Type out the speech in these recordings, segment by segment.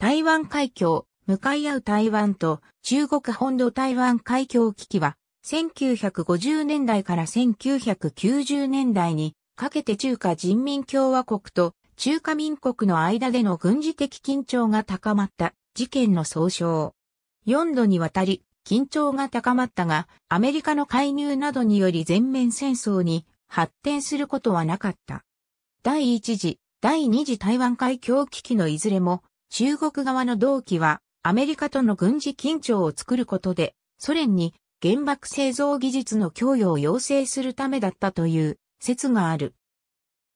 台湾海峡、向かい合う台湾と中国本土台湾海峡危機は、1950年代から1990年代にかけて中華人民共和国と中華民国の間での軍事的緊張が高まった事件の総称。4度にわたり緊張が高まったが、アメリカの介入などにより全面戦争に発展することはなかった。第1次、第2次台湾海峡危機のいずれも中国側の動機は、アメリカとの軍事緊張を作ることで、ソ連に原爆製造技術の供与を要請するためだったという説がある。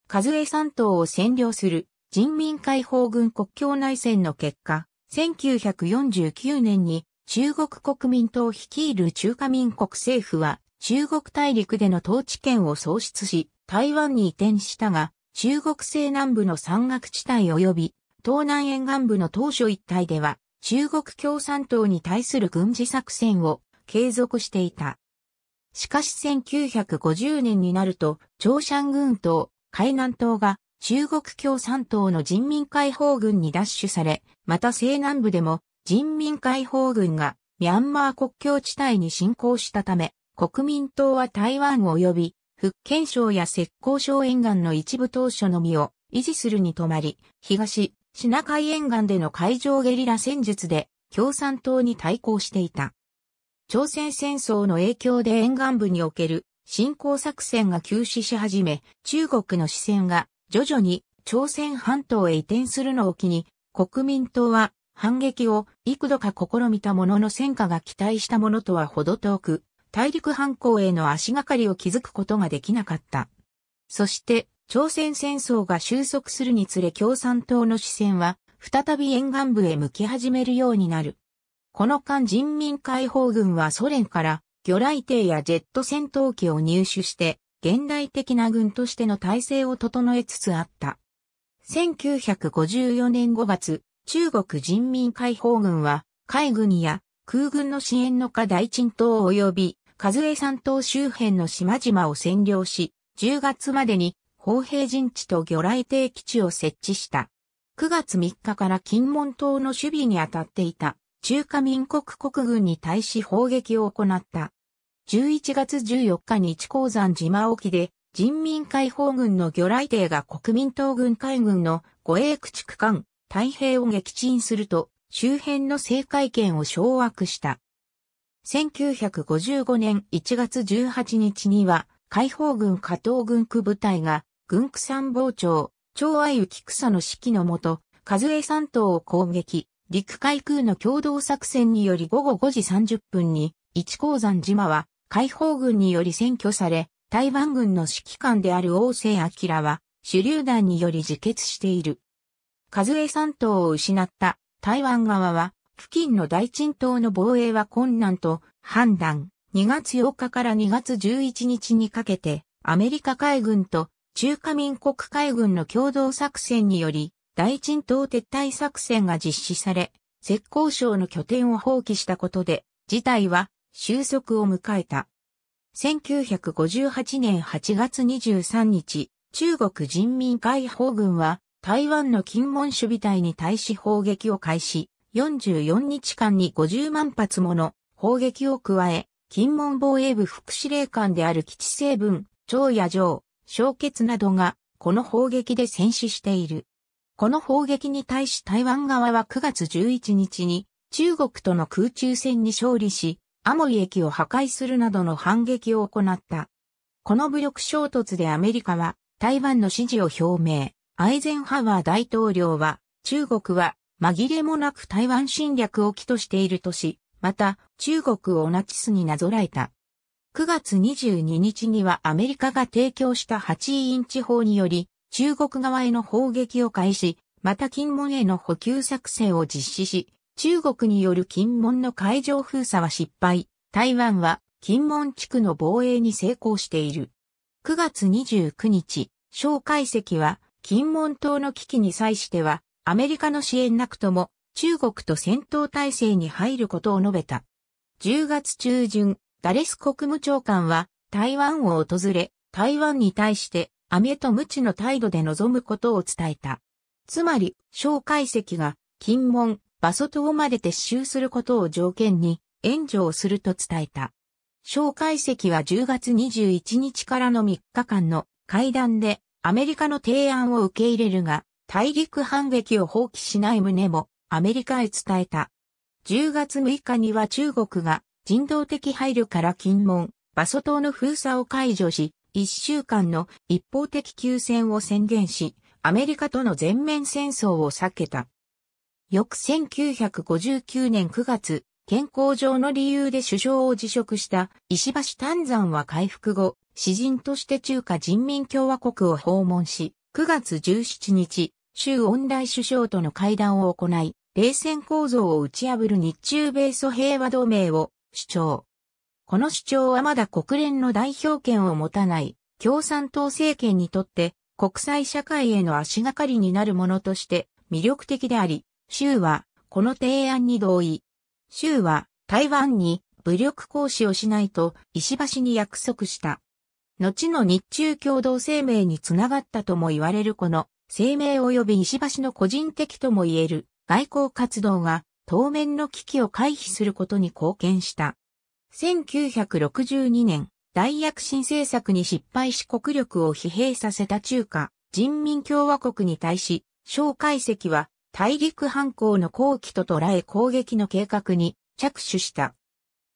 カズエ三島を占領する人民解放軍国境内戦の結果、1949年に中国国民党率いる中華民国政府は中国大陸での統治権を喪失し、台湾に移転したが、中国西南部の山岳地帯及び東南沿岸部の当初一帯では、中国共産党に対する軍事作戦を継続していた。しかし1950年になると、朝鮮軍島、海南島が中国共産党の人民解放軍に奪取され、また西南部でも人民解放軍がミャンマー国境地帯に侵攻したため、国民党は台湾及び福建省や石膏省沿岸の一部当初のみを維持するに止まり、東、シナ海沿岸での海上ゲリラ戦術で共産党に対抗していた。朝鮮戦争の影響で沿岸部における侵攻作戦が休止し始め、中国の視線が徐々に朝鮮半島へ移転するのを機に、国民党は反撃を幾度か試みたものの戦果が期待したものとは程遠く、大陸反攻への足がかりを築くことができなかった。そして、朝鮮戦争が収束するにつれ共産党の視線は再び沿岸部へ向き始めるようになる。この間人民解放軍はソ連から魚雷艇やジェット戦闘機を入手して現代的な軍としての体制を整えつつあった。1954年5月、中国人民解放軍は海軍や空軍の支援の下大陳島及び、和エ山島周辺の島々を占領し、10月までに砲兵陣地と魚雷艇基地を設置した。9月3日から金門島の守備に当たっていた中華民国国軍に対し砲撃を行った。11月14日に一鉱山島沖で人民解放軍の魚雷艇が国民党軍海軍の護衛駆逐艦太平を撃沈すると周辺の政界圏を掌握した。1955年1月18日には解放軍加藤軍区部隊が軍区参謀長、長愛き草の指揮のもと、和江三島を攻撃、陸海空の共同作戦により午後5時30分に、一鉱山島は解放軍により占拠され、台湾軍の指揮官である王政明は、手榴弾により自決している。和江三島を失った台湾側は、付近の大鎮島の防衛は困難と判断、2月8日から2月11日にかけて、アメリカ海軍と中華民国海軍の共同作戦により、大沈島撤退作戦が実施され、浙江省の拠点を放棄したことで、事態は収束を迎えた。1958年8月23日、中国人民解放軍は台湾の金門守備隊に対し砲撃を開始、44日間に50万発もの砲撃を加え、金門防衛部副司令官である基地成分、長野城、小結などがこの砲撃で戦死している。この砲撃に対し台湾側は9月11日に中国との空中戦に勝利し、アモイ駅を破壊するなどの反撃を行った。この武力衝突でアメリカは台湾の支持を表明。アイゼンハワー大統領は中国は紛れもなく台湾侵略を起としているとし、また中国をナチスになぞらえた。9月22日にはアメリカが提供した8インチ砲により、中国側への砲撃を開始、また金門への補給作戦を実施し、中国による金門の海上封鎖は失敗、台湾は金門地区の防衛に成功している。9月29日、蒋介石は金門島の危機に際しては、アメリカの支援なくとも中国と戦闘態勢に入ることを述べた。10月中旬、ダレス国務長官は台湾を訪れ、台湾に対して、アメと無知の態度で臨むことを伝えた。つまり、蒋介石が、金門、馬祖島まで撤収することを条件に、援助をすると伝えた。蒋介石は10月21日からの3日間の会談で、アメリカの提案を受け入れるが、大陸反撃を放棄しない旨も、アメリカへ伝えた。10月6日には中国が、人道的配慮から禁門、バソ島の封鎖を解除し、一週間の一方的休戦を宣言し、アメリカとの全面戦争を避けた。翌1959年9月、健康上の理由で首相を辞職した石橋丹山は回復後、詩人として中華人民共和国を訪問し、9月17日、州恩来首相との会談を行い、冷戦構造を打ち破る日中米ソ平和同盟を主張。この主張はまだ国連の代表権を持たない共産党政権にとって国際社会への足がかりになるものとして魅力的であり、州はこの提案に同意。州は台湾に武力行使をしないと石橋に約束した。後の日中共同声明につながったとも言われるこの声明及び石橋の個人的とも言える外交活動が当面の危機を回避することに貢献した。1962年、大躍進政策に失敗し国力を疲弊させた中華人民共和国に対し、蒋介石は大陸反抗の後期と捉え攻撃の計画に着手した。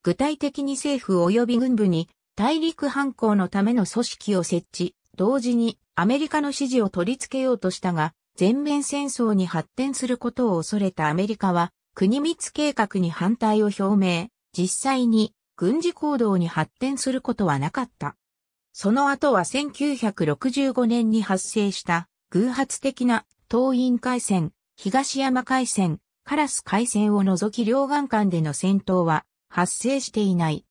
具体的に政府及び軍部に大陸反抗のための組織を設置、同時にアメリカの支持を取り付けようとしたが、全面戦争に発展することを恐れたアメリカは国光計画に反対を表明、実際に軍事行動に発展することはなかった。その後は1965年に発生した偶発的な東院海戦、東山海戦、カラス海戦を除き両岸間での戦闘は発生していない。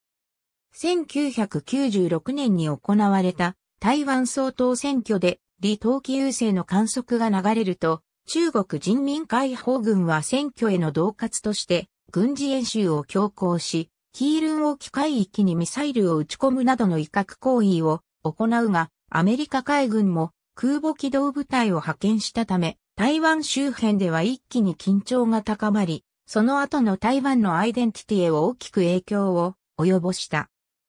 1996年に行われた台湾総統選挙で李登輝優勢の観測が流れると中国人民解放軍は選挙への恫喝として軍事演習を強行し、ヒールン沖海域にミサイルを撃ち込むなどの威嚇行為を行うが、アメリカ海軍も空母機動部隊を派遣したため、台湾周辺では一気に緊張が高まり、その後の台湾のアイデンティティへ大きく影響を及ぼした。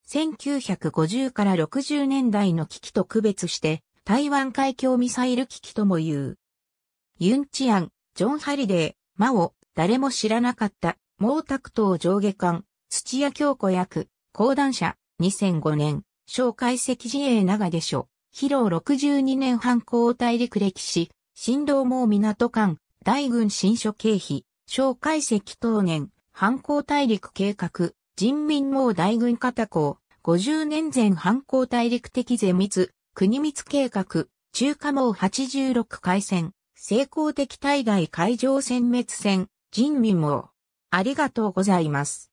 1950から60年代の危機と区別して、台湾海峡ミサイル危機とも言う。ユンチアン、ジョン・ハリデー、マオ、誰も知らなかった、毛沢東上下官、土屋京子役、講談社、2005年、小解析自衛長でしょ、広62年半交代陸歴史、新道網港間、大軍新書経費、小解析当年、反抗大陸計画、人民網大軍片港、50年前反抗大陸的税密、国密計画、中華網86回戦、成功的対外海上殲滅戦、人民も、ありがとうございます。